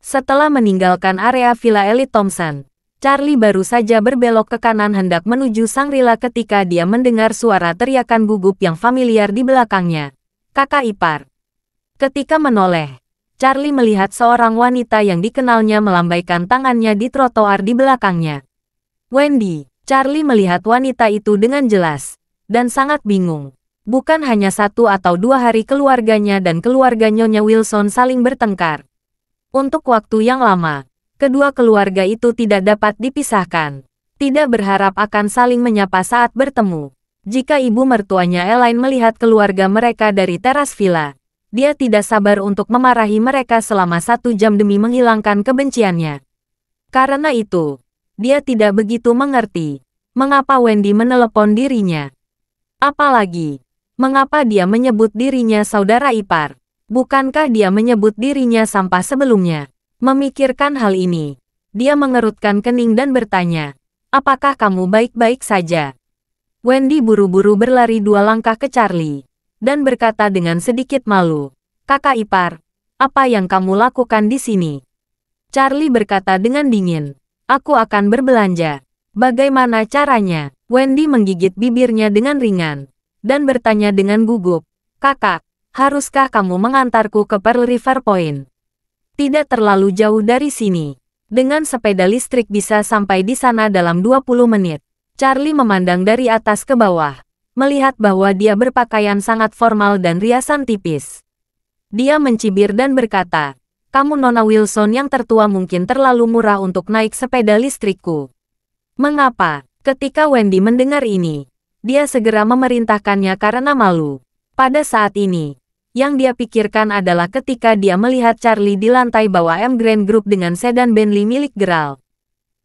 S1: Setelah meninggalkan area Villa Elite Thompson, Charlie baru saja berbelok ke kanan hendak menuju Sangrila ketika dia mendengar suara teriakan gugup yang familiar di belakangnya. Kakak ipar. Ketika menoleh, Charlie melihat seorang wanita yang dikenalnya melambaikan tangannya di trotoar di belakangnya. Wendy. Charlie melihat wanita itu dengan jelas, dan sangat bingung. Bukan hanya satu atau dua hari keluarganya dan keluarga Nyonya Wilson saling bertengkar. Untuk waktu yang lama, kedua keluarga itu tidak dapat dipisahkan. Tidak berharap akan saling menyapa saat bertemu. Jika ibu mertuanya Elaine melihat keluarga mereka dari teras villa, dia tidak sabar untuk memarahi mereka selama satu jam demi menghilangkan kebenciannya. Karena itu, dia tidak begitu mengerti mengapa Wendy menelepon dirinya. Apalagi, mengapa dia menyebut dirinya saudara ipar. Bukankah dia menyebut dirinya sampah sebelumnya? Memikirkan hal ini, dia mengerutkan kening dan bertanya, apakah kamu baik-baik saja? Wendy buru-buru berlari dua langkah ke Charlie, dan berkata dengan sedikit malu, kakak ipar, apa yang kamu lakukan di sini? Charlie berkata dengan dingin, Aku akan berbelanja. Bagaimana caranya? Wendy menggigit bibirnya dengan ringan. Dan bertanya dengan gugup. Kakak, haruskah kamu mengantarku ke Pearl River Point? Tidak terlalu jauh dari sini. Dengan sepeda listrik bisa sampai di sana dalam 20 menit. Charlie memandang dari atas ke bawah. Melihat bahwa dia berpakaian sangat formal dan riasan tipis. Dia mencibir dan berkata, kamu Nona Wilson yang tertua mungkin terlalu murah untuk naik sepeda listrikku. Mengapa? Ketika Wendy mendengar ini, dia segera memerintahkannya karena malu. Pada saat ini, yang dia pikirkan adalah ketika dia melihat Charlie di lantai bawah M Grand Group dengan sedan Bentley milik Geral.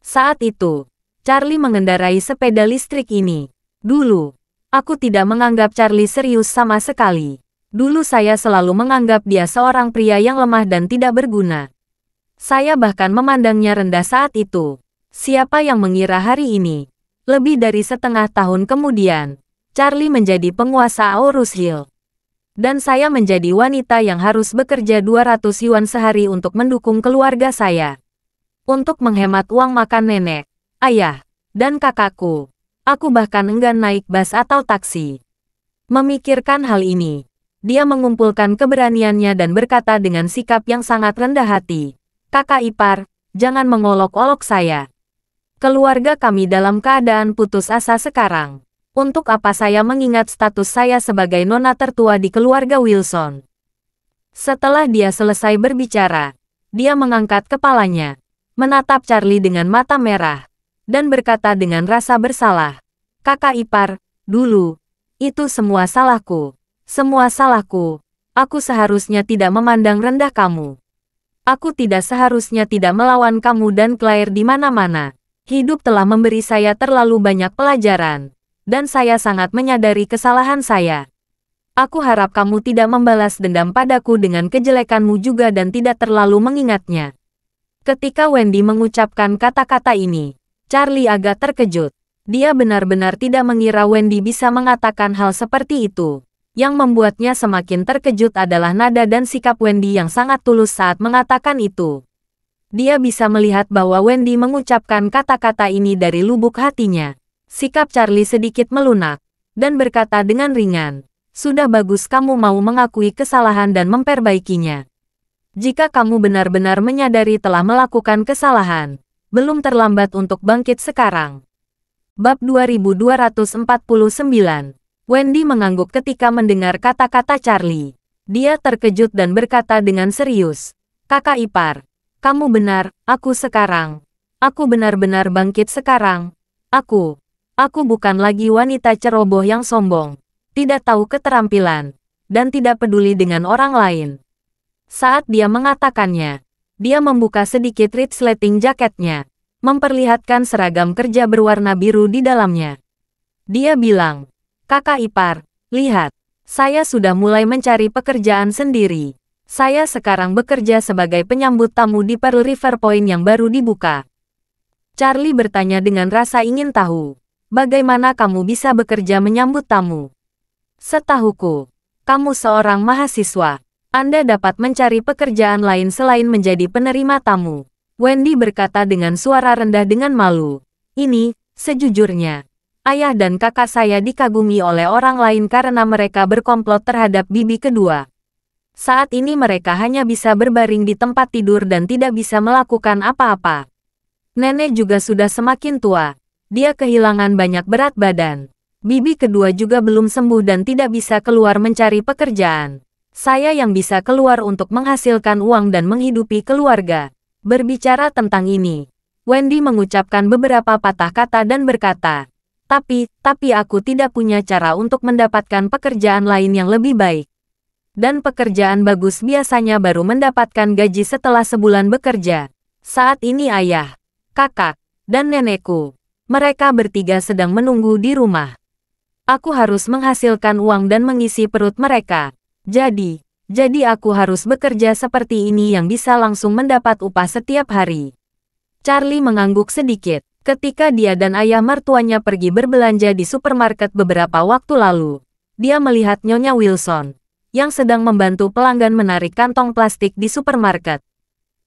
S1: Saat itu, Charlie mengendarai sepeda listrik ini. Dulu, aku tidak menganggap Charlie serius sama sekali. Dulu saya selalu menganggap dia seorang pria yang lemah dan tidak berguna. Saya bahkan memandangnya rendah saat itu. Siapa yang mengira hari ini? Lebih dari setengah tahun kemudian, Charlie menjadi penguasa Aorus Hill. Dan saya menjadi wanita yang harus bekerja 200 yuan sehari untuk mendukung keluarga saya. Untuk menghemat uang makan nenek, ayah, dan kakakku. Aku bahkan enggan naik bus atau taksi. Memikirkan hal ini, dia mengumpulkan keberaniannya dan berkata dengan sikap yang sangat rendah hati, Kakak ipar, jangan mengolok-olok saya. Keluarga kami dalam keadaan putus asa sekarang. Untuk apa saya mengingat status saya sebagai nona tertua di keluarga Wilson? Setelah dia selesai berbicara, dia mengangkat kepalanya, menatap Charlie dengan mata merah, dan berkata dengan rasa bersalah, Kakak ipar, dulu, itu semua salahku. Semua salahku. Aku seharusnya tidak memandang rendah kamu. Aku tidak seharusnya tidak melawan kamu dan Claire di mana-mana. Hidup telah memberi saya terlalu banyak pelajaran. Dan saya sangat menyadari kesalahan saya. Aku harap kamu tidak membalas dendam padaku dengan kejelekanmu juga dan tidak terlalu mengingatnya. Ketika Wendy mengucapkan kata-kata ini, Charlie agak terkejut. Dia benar-benar tidak mengira Wendy bisa mengatakan hal seperti itu. Yang membuatnya semakin terkejut adalah nada dan sikap Wendy yang sangat tulus saat mengatakan itu. Dia bisa melihat bahwa Wendy mengucapkan kata-kata ini dari lubuk hatinya. Sikap Charlie sedikit melunak dan berkata dengan ringan, "Sudah bagus kamu mau mengakui kesalahan dan memperbaikinya. Jika kamu benar-benar menyadari telah melakukan kesalahan, belum terlambat untuk bangkit sekarang." Bab 2249 Wendy mengangguk ketika mendengar kata-kata Charlie. Dia terkejut dan berkata dengan serius, Kakak ipar, kamu benar, aku sekarang. Aku benar-benar bangkit sekarang. Aku, aku bukan lagi wanita ceroboh yang sombong. Tidak tahu keterampilan, dan tidak peduli dengan orang lain. Saat dia mengatakannya, dia membuka sedikit ritsleting jaketnya, memperlihatkan seragam kerja berwarna biru di dalamnya. Dia bilang, Kakak ipar, lihat, saya sudah mulai mencari pekerjaan sendiri. Saya sekarang bekerja sebagai penyambut tamu di Pearl River Point yang baru dibuka. Charlie bertanya dengan rasa ingin tahu, bagaimana kamu bisa bekerja menyambut tamu? Setahuku, kamu seorang mahasiswa. Anda dapat mencari pekerjaan lain selain menjadi penerima tamu. Wendy berkata dengan suara rendah dengan malu. Ini, sejujurnya, ayah dan kakak saya dikagumi oleh orang lain karena mereka berkomplot terhadap bibi kedua. Saat ini mereka hanya bisa berbaring di tempat tidur dan tidak bisa melakukan apa-apa. Nenek juga sudah semakin tua. Dia kehilangan banyak berat badan. Bibi kedua juga belum sembuh dan tidak bisa keluar mencari pekerjaan. Saya yang bisa keluar untuk menghasilkan uang dan menghidupi keluarga. Berbicara tentang ini, Wendy mengucapkan beberapa patah kata dan berkata, tapi, tapi aku tidak punya cara untuk mendapatkan pekerjaan lain yang lebih baik. Dan pekerjaan bagus biasanya baru mendapatkan gaji setelah sebulan bekerja. Saat ini ayah, kakak, dan nenekku. Mereka bertiga sedang menunggu di rumah. Aku harus menghasilkan uang dan mengisi perut mereka. Jadi, jadi aku harus bekerja seperti ini yang bisa langsung mendapat upah setiap hari. Charlie mengangguk sedikit. Ketika dia dan ayah mertuanya pergi berbelanja di supermarket beberapa waktu lalu, dia melihat Nyonya Wilson, yang sedang membantu pelanggan menarik kantong plastik di supermarket.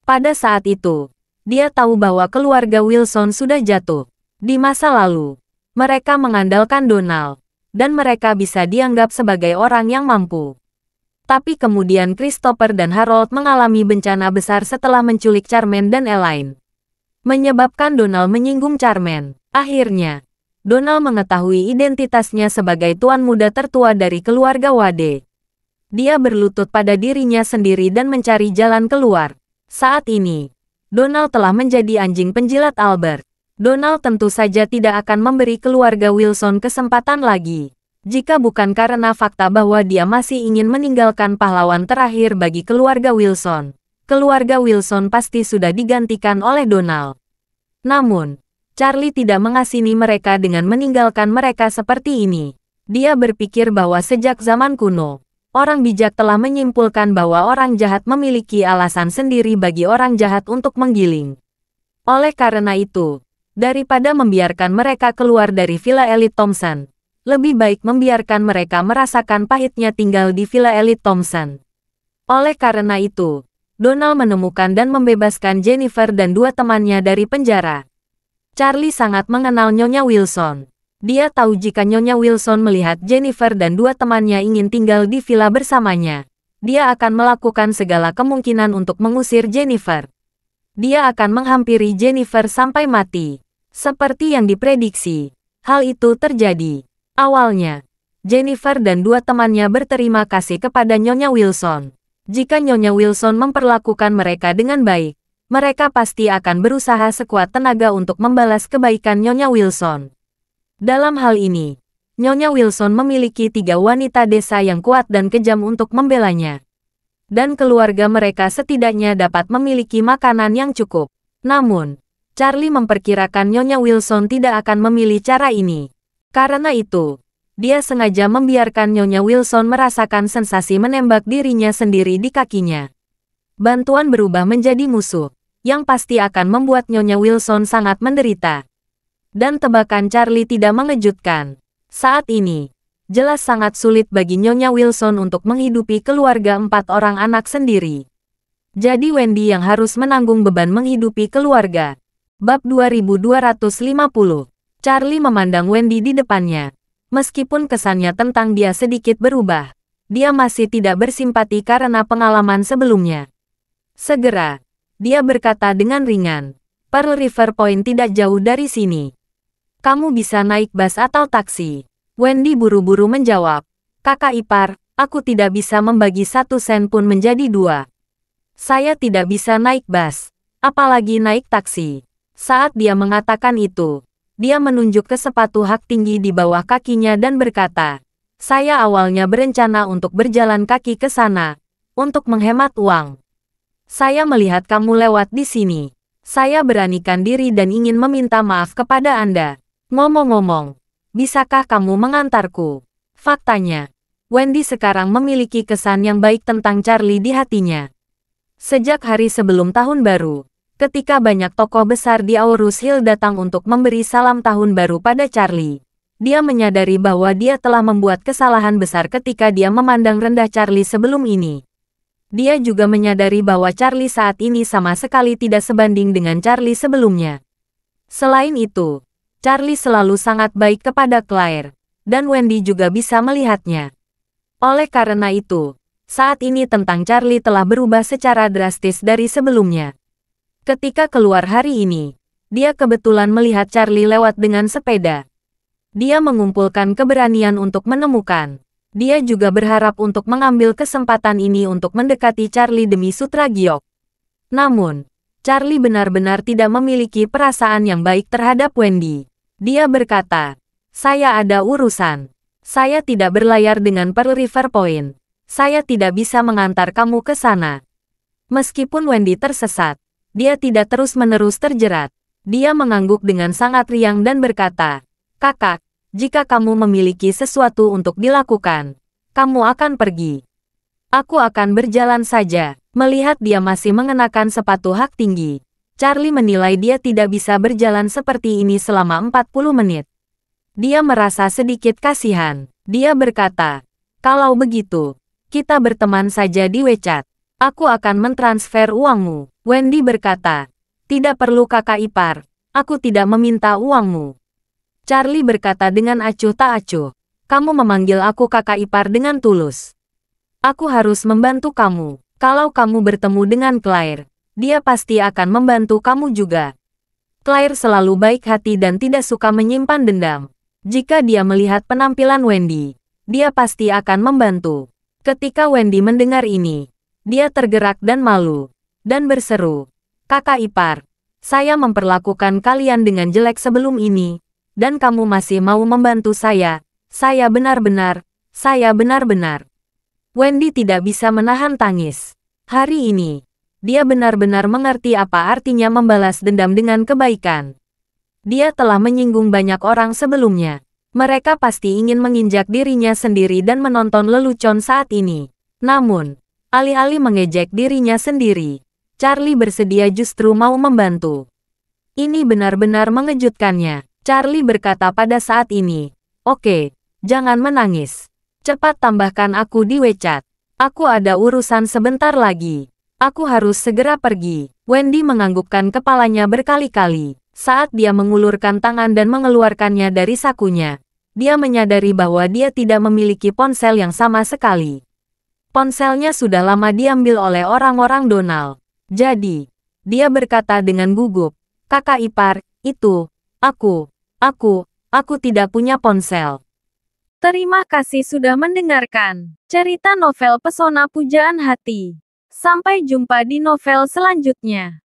S1: Pada saat itu, dia tahu bahwa keluarga Wilson sudah jatuh. Di masa lalu, mereka mengandalkan Donald, dan mereka bisa dianggap sebagai orang yang mampu. Tapi kemudian Christopher dan Harold mengalami bencana besar setelah menculik Charmaine dan Elaine menyebabkan Donald menyinggung Charmen. Akhirnya, Donald mengetahui identitasnya sebagai tuan muda tertua dari keluarga Wade. Dia berlutut pada dirinya sendiri dan mencari jalan keluar. Saat ini, Donald telah menjadi anjing penjilat Albert. Donald tentu saja tidak akan memberi keluarga Wilson kesempatan lagi. Jika bukan karena fakta bahwa dia masih ingin meninggalkan pahlawan terakhir bagi keluarga Wilson keluarga Wilson pasti sudah digantikan oleh Donald. Namun, Charlie tidak mengasini mereka dengan meninggalkan mereka seperti ini. Dia berpikir bahwa sejak zaman kuno, orang bijak telah menyimpulkan bahwa orang jahat memiliki alasan sendiri bagi orang jahat untuk menggiling. Oleh karena itu, daripada membiarkan mereka keluar dari Villa Elite Thompson, lebih baik membiarkan mereka merasakan pahitnya tinggal di Villa Elite Thompson. Oleh karena itu, Donald menemukan dan membebaskan Jennifer dan dua temannya dari penjara. Charlie sangat mengenal Nyonya Wilson. Dia tahu jika Nyonya Wilson melihat Jennifer dan dua temannya ingin tinggal di villa bersamanya. Dia akan melakukan segala kemungkinan untuk mengusir Jennifer. Dia akan menghampiri Jennifer sampai mati. Seperti yang diprediksi, hal itu terjadi. Awalnya, Jennifer dan dua temannya berterima kasih kepada Nyonya Wilson. Jika Nyonya Wilson memperlakukan mereka dengan baik, mereka pasti akan berusaha sekuat tenaga untuk membalas kebaikan Nyonya Wilson. Dalam hal ini, Nyonya Wilson memiliki tiga wanita desa yang kuat dan kejam untuk membelanya. Dan keluarga mereka setidaknya dapat memiliki makanan yang cukup. Namun, Charlie memperkirakan Nyonya Wilson tidak akan memilih cara ini. Karena itu, dia sengaja membiarkan Nyonya Wilson merasakan sensasi menembak dirinya sendiri di kakinya. Bantuan berubah menjadi musuh, yang pasti akan membuat Nyonya Wilson sangat menderita. Dan tebakan Charlie tidak mengejutkan. Saat ini, jelas sangat sulit bagi Nyonya Wilson untuk menghidupi keluarga empat orang anak sendiri. Jadi Wendy yang harus menanggung beban menghidupi keluarga. Bab 2250. Charlie memandang Wendy di depannya. Meskipun kesannya tentang dia sedikit berubah, dia masih tidak bersimpati karena pengalaman sebelumnya. Segera, dia berkata dengan ringan, Pearl River Point tidak jauh dari sini. Kamu bisa naik bus atau taksi. Wendy buru-buru menjawab, kakak ipar, aku tidak bisa membagi satu sen pun menjadi dua. Saya tidak bisa naik bus, apalagi naik taksi. Saat dia mengatakan itu, dia menunjuk ke sepatu hak tinggi di bawah kakinya dan berkata, saya awalnya berencana untuk berjalan kaki ke sana, untuk menghemat uang. Saya melihat kamu lewat di sini. Saya beranikan diri dan ingin meminta maaf kepada Anda. Ngomong-ngomong, bisakah kamu mengantarku? Faktanya, Wendy sekarang memiliki kesan yang baik tentang Charlie di hatinya. Sejak hari sebelum tahun baru, ketika banyak tokoh besar di Aurus Hill datang untuk memberi salam tahun baru pada Charlie. Dia menyadari bahwa dia telah membuat kesalahan besar ketika dia memandang rendah Charlie sebelum ini. Dia juga menyadari bahwa Charlie saat ini sama sekali tidak sebanding dengan Charlie sebelumnya. Selain itu, Charlie selalu sangat baik kepada Claire, dan Wendy juga bisa melihatnya. Oleh karena itu, saat ini tentang Charlie telah berubah secara drastis dari sebelumnya. Ketika keluar hari ini, dia kebetulan melihat Charlie lewat dengan sepeda. Dia mengumpulkan keberanian untuk menemukan. Dia juga berharap untuk mengambil kesempatan ini untuk mendekati Charlie demi Sutra Giok. Namun, Charlie benar-benar tidak memiliki perasaan yang baik terhadap Wendy. Dia berkata, saya ada urusan. Saya tidak berlayar dengan Pearl River Point. Saya tidak bisa mengantar kamu ke sana. Meskipun Wendy tersesat, dia tidak terus-menerus terjerat. Dia mengangguk dengan sangat riang dan berkata, Kakak, jika kamu memiliki sesuatu untuk dilakukan, kamu akan pergi. Aku akan berjalan saja. Melihat dia masih mengenakan sepatu hak tinggi, Charlie menilai dia tidak bisa berjalan seperti ini selama 40 menit. Dia merasa sedikit kasihan. Dia berkata, kalau begitu, kita berteman saja di WeChat. Aku akan mentransfer uangmu. Wendy berkata. Tidak perlu kakak ipar. Aku tidak meminta uangmu. Charlie berkata dengan acuh tak acuh. Kamu memanggil aku kakak ipar dengan tulus. Aku harus membantu kamu. Kalau kamu bertemu dengan Claire, dia pasti akan membantu kamu juga. Claire selalu baik hati dan tidak suka menyimpan dendam. Jika dia melihat penampilan Wendy, dia pasti akan membantu. Ketika Wendy mendengar ini, dia tergerak dan malu. Dan berseru, kakak ipar, saya memperlakukan kalian dengan jelek sebelum ini, dan kamu masih mau membantu saya. Saya benar-benar, saya benar-benar. Wendy tidak bisa menahan tangis. Hari ini, dia benar-benar mengerti apa artinya membalas dendam dengan kebaikan. Dia telah menyinggung banyak orang sebelumnya. Mereka pasti ingin menginjak dirinya sendiri dan menonton lelucon saat ini. Namun, Alih-alih mengejek dirinya sendiri, Charlie bersedia justru mau membantu. Ini benar-benar mengejutkannya. Charlie berkata pada saat ini, Oke, jangan menangis. Cepat tambahkan aku di WeChat. Aku ada urusan sebentar lagi. Aku harus segera pergi. Wendy menganggukkan kepalanya berkali-kali. Saat dia mengulurkan tangan dan mengeluarkannya dari sakunya, dia menyadari bahwa dia tidak memiliki ponsel yang sama sekali. Ponselnya sudah lama diambil oleh orang-orang Donald. Jadi, dia berkata dengan gugup, kakak ipar, itu, aku, aku, aku tidak punya ponsel. Terima kasih sudah mendengarkan cerita novel Pesona Pujaan Hati. Sampai jumpa di novel selanjutnya.